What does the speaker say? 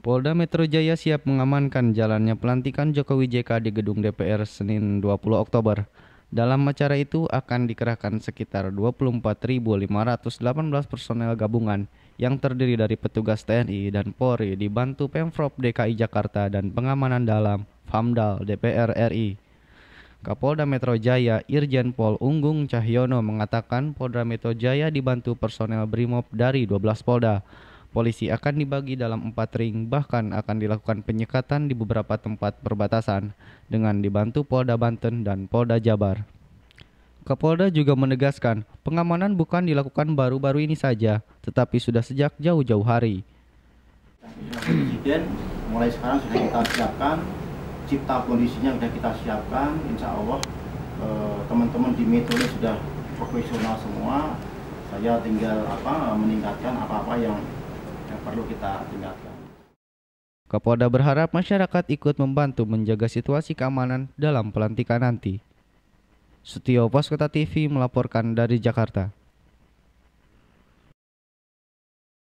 Polda Metro Jaya siap mengamankan jalannya pelantikan Jokowi JK di gedung DPR Senin 20 Oktober. Dalam acara itu akan dikerahkan sekitar 24.518 personel gabungan yang terdiri dari petugas TNI dan Polri dibantu Pemprov DKI Jakarta dan pengamanan dalam Famdal DPR RI. Kapolda Metro Jaya Irjen Pol Unggung Cahyono mengatakan Polda Metro Jaya dibantu personel BRIMOB dari 12 Polda. Polisi akan dibagi dalam empat ring, bahkan akan dilakukan penyekatan di beberapa tempat perbatasan dengan dibantu Polda Banten dan Polda Jabar. Kapolda juga menegaskan, pengamanan bukan dilakukan baru-baru ini saja, tetapi sudah sejak jauh-jauh hari. Presiden mulai sekarang sudah kita siapkan, cipta kondisinya sudah kita siapkan, insya Allah eh, teman-teman di metode sudah profesional semua, saya tinggal apa meningkatkan apa-apa yang yang perlu kita tingkatkan. Kapolda berharap masyarakat ikut membantu menjaga situasi keamanan dalam pelantikan nanti. Setio Pos Kota TV melaporkan dari Jakarta.